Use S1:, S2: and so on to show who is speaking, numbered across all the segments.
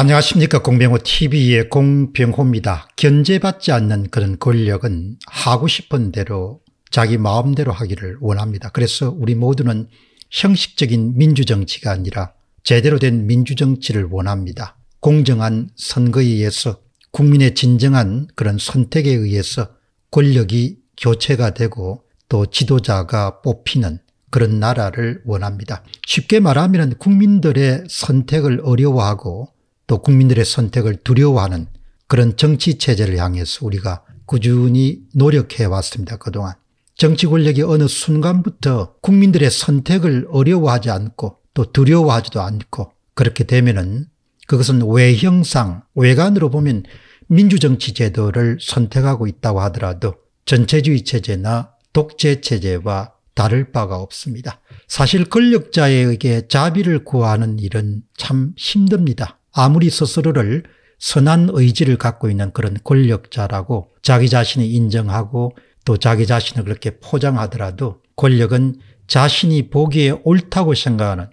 S1: 안녕하십니까 공병호TV의 공병호입니다. 견제받지 않는 그런 권력은 하고 싶은 대로 자기 마음대로 하기를 원합니다. 그래서 우리 모두는 형식적인 민주정치가 아니라 제대로 된 민주정치를 원합니다. 공정한 선거에 의해서 국민의 진정한 그런 선택에 의해서 권력이 교체가 되고 또 지도자가 뽑히는 그런 나라를 원합니다. 쉽게 말하면 국민들의 선택을 어려워하고 또 국민들의 선택을 두려워하는 그런 정치 체제를 향해서 우리가 꾸준히 노력해 왔습니다. 그동안. 정치 권력이 어느 순간부터 국민들의 선택을 어려워하지 않고 또 두려워하지도 않고 그렇게 되면은 그것은 외형상 외관으로 보면 민주정치 제도를 선택하고 있다고 하더라도 전체주의 체제나 독재 체제와 다를 바가 없습니다. 사실 권력자에게 자비를 구하는 일은 참 힘듭니다. 아무리 스스로를 선한 의지를 갖고 있는 그런 권력자라고 자기 자신이 인정하고 또 자기 자신을 그렇게 포장하더라도 권력은 자신이 보기에 옳다고 생각하는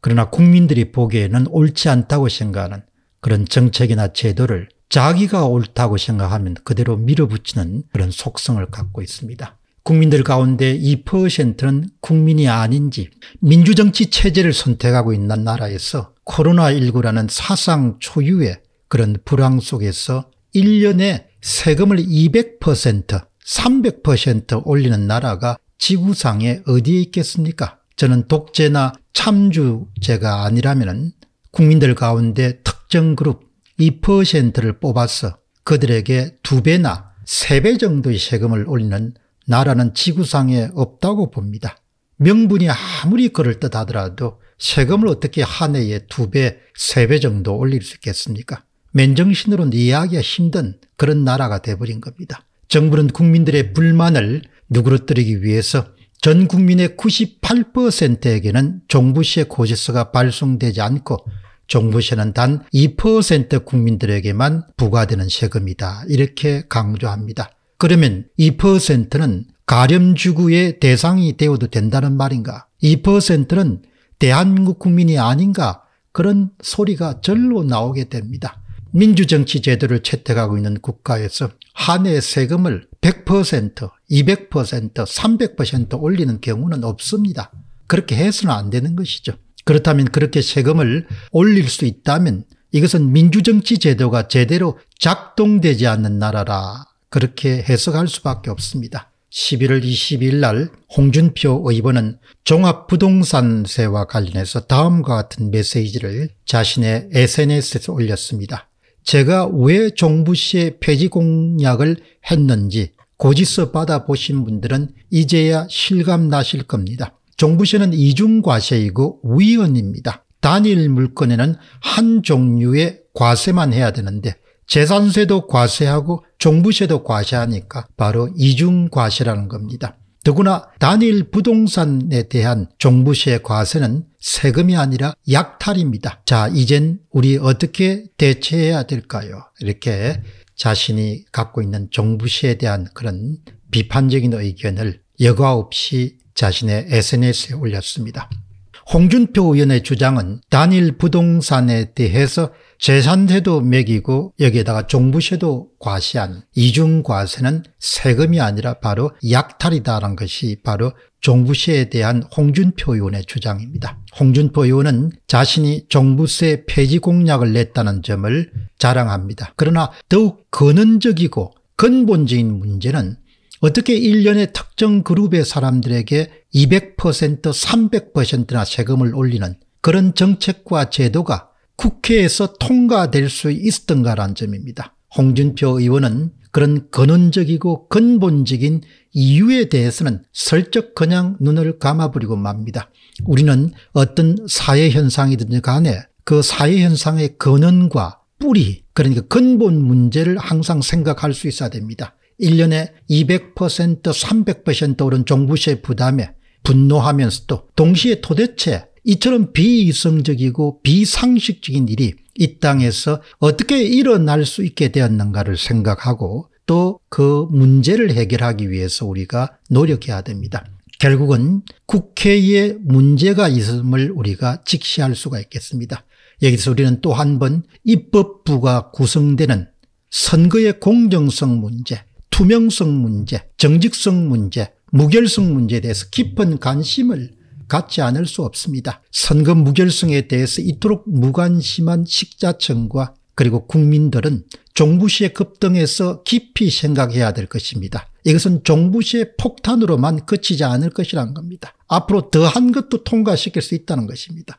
S1: 그러나 국민들이 보기에는 옳지 않다고 생각하는 그런 정책이나 제도를 자기가 옳다고 생각하면 그대로 밀어붙이는 그런 속성을 갖고 있습니다. 국민들 가운데 2%는 국민이 아닌지 민주정치 체제를 선택하고 있는 나라에서 코로나19라는 사상 초유의 그런 불황 속에서 1년에 세금을 200% 300% 올리는 나라가 지구상에 어디에 있겠습니까? 저는 독재나 참주제가 아니라면 국민들 가운데 특정 그룹 2%를 뽑아서 그들에게 두 배나 세 배 정도의 세금을 올리는 나라는 지구상에 없다고 봅니다. 명분이 아무리 그럴 듯 하더라도 세금을 어떻게 한 해에 두 배, 세 배 정도 올릴 수 있겠습니까? 맨정신으로는 이해하기가 힘든 그런 나라가 돼버린 겁니다. 정부는 국민들의 불만을 누그러뜨리기 위해서 전 국민의 98%에게는 종부세 고지서가 발송되지 않고 종부세는 단 2% 국민들에게만 부과되는 세금이다. 이렇게 강조합니다. 그러면 2%는 가렴주구의 대상이 되어도 된다는 말인가? 2%는 대한민국 국민이 아닌가? 그런 소리가 절로 나오게 됩니다. 민주정치 제도를 채택하고 있는 국가에서 한 해 세금을 100%, 200%, 300% 올리는 경우는 없습니다. 그렇게 해서는 안 되는 것이죠. 그렇다면 그렇게 세금을 올릴 수 있다면 이것은 민주정치 제도가 제대로 작동되지 않는 나라라 그렇게 해석할 수밖에 없습니다. 11월 22일 날 홍준표 의원은 종합부동산세와 관련해서 다음과 같은 메시지를 자신의 SNS에서 올렸습니다. 제가 왜종부 시의 폐지 공약을 했는지 고지서 받아보신 분들은 이제야 실감나실 겁니다. 종부 시는 이중과세이고 위헌입니다. 단일 물건에는 한 종류의 과세만 해야 되는데 재산세도 과세하고 종부세도 과세하니까 바로 이중과세라는 겁니다. 더구나 단일 부동산에 대한 종부세 과세는 세금이 아니라 약탈입니다. 자 이젠 우리 어떻게 대체해야 될까요? 이렇게 자신이 갖고 있는 종부세에 대한 그런 비판적인 의견을 여과 없이 자신의 SNS에 올렸습니다. 홍준표 의원의 주장은 단일 부동산에 대해서 재산세도 매기고 여기에다가 종부세도 과시한 이중과세는 세금이 아니라 바로 약탈이다라는 것이 바로 종부세에 대한 홍준표 의원의 주장입니다. 홍준표 의원은 자신이 종부세 폐지 공약을 냈다는 점을 자랑합니다. 그러나 더욱 근원적이고 근본적인 문제는 어떻게 일년에 특정 그룹의 사람들에게 200% 300%나 세금을 올리는 그런 정책과 제도가 국회에서 통과될 수있었던가라는 점입니다. 홍준표 의원은 그런 근원적이고 근본적인 이유에 대해서는 설적 그냥 눈을 감아버리고 맙니다. 우리는 어떤 사회현상이든지 간에 그 사회현상의 근원과 뿌리 그러니까 근본 문제를 항상 생각할 수 있어야 됩니다. 1년에 200% 300% 오른 정부 시 부담에 분노하면서도 동시에 도대체 이처럼 비이성적이고 비상식적인 일이 이 땅에서 어떻게 일어날 수 있게 되었는가를 생각하고 또 그 문제를 해결하기 위해서 우리가 노력해야 됩니다. 결국은 국회에 문제가 있음을 우리가 직시할 수가 있겠습니다. 여기서 우리는 또 한 번 입법부가 구성되는 선거의 공정성 문제, 투명성 문제, 정직성 문제, 무결성 문제에 대해서 깊은 관심을 갖지 않을 수 없습니다. 선거 무결성에 대해서 이토록 무관심한 식자청과 그리고 국민들은 종부시의 급등에서 깊이 생각해야 될 것입니다. 이것은 종부시의 폭탄으로만 그치지 않을 것이란 겁니다. 앞으로 더한 것도 통과시킬 수 있다는 것입니다.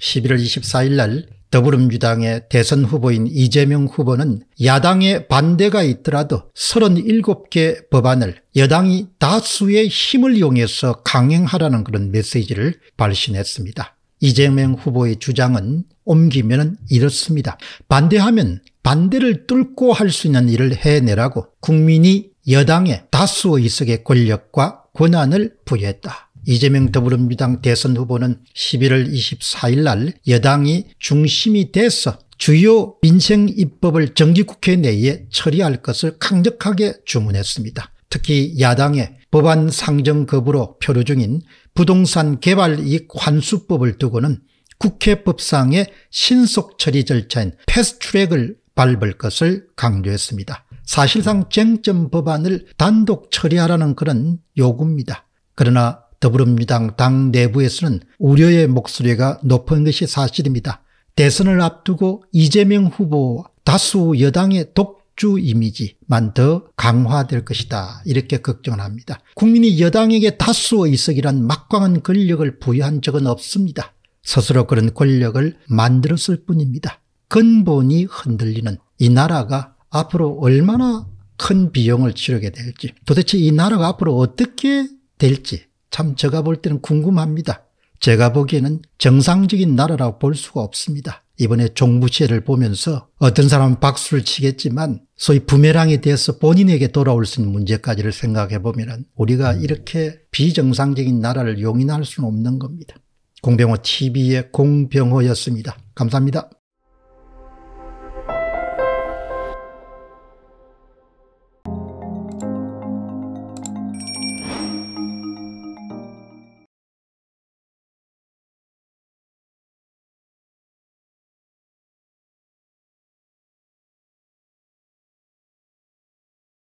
S1: 11월 24일 날 더불어민주당의 대선 후보인 이재명 후보는 야당의 반대가 있더라도 37개 법안을 여당이 다수의 힘을 이용해서 강행하라는 그런 메시지를 발신했습니다. 이재명 후보의 주장은 옮기면 이렇습니다. 반대하면 반대를 뚫고 할 수 있는 일을 해내라고 국민이 여당의 다수의석의 권력과 권한을 부여했다. 이재명 더불어민주당 대선 후보는 11월 24일 날 여당이 중심이 돼서 주요 민생 입법을 정기국회 내에 처리할 것을 강력하게 주문했습니다. 특히 야당의 법안 상정 거부로 표류 중인 부동산 개발 이익 환수법을 두고는 국회법상의 신속 처리 절차인 패스트트랙을 밟을 것을 강조했습니다. 사실상 쟁점 법안을 단독 처리하라는 그런 요구입니다. 그러나 더불어민주당 당 내부에서는 우려의 목소리가 높은 것이 사실입니다. 대선을 앞두고 이재명 후보와 다수 여당의 독주 이미지만 더 강화될 것이다 이렇게 걱정합니다. 국민이 여당에게 다수의 의석이란 막강한 권력을 부여한 적은 없습니다. 스스로 그런 권력을 만들었을 뿐입니다. 근본이 흔들리는 이 나라가 앞으로 얼마나 큰 비용을 치르게 될지 도대체 이 나라가 앞으로 어떻게 될지 참 제가 볼 때는 궁금합니다. 제가 보기에는 정상적인 나라라고 볼 수가 없습니다. 이번에 종부제를 보면서 어떤 사람은 박수를 치겠지만 소위 부메랑에 대해서 본인에게 돌아올 수 있는 문제까지를 생각해 보면 우리가 음. 이렇게 비정상적인 나라를 용인할 수는 없는 겁니다. 공병호 TV의 공병호였습니다. 감사합니다.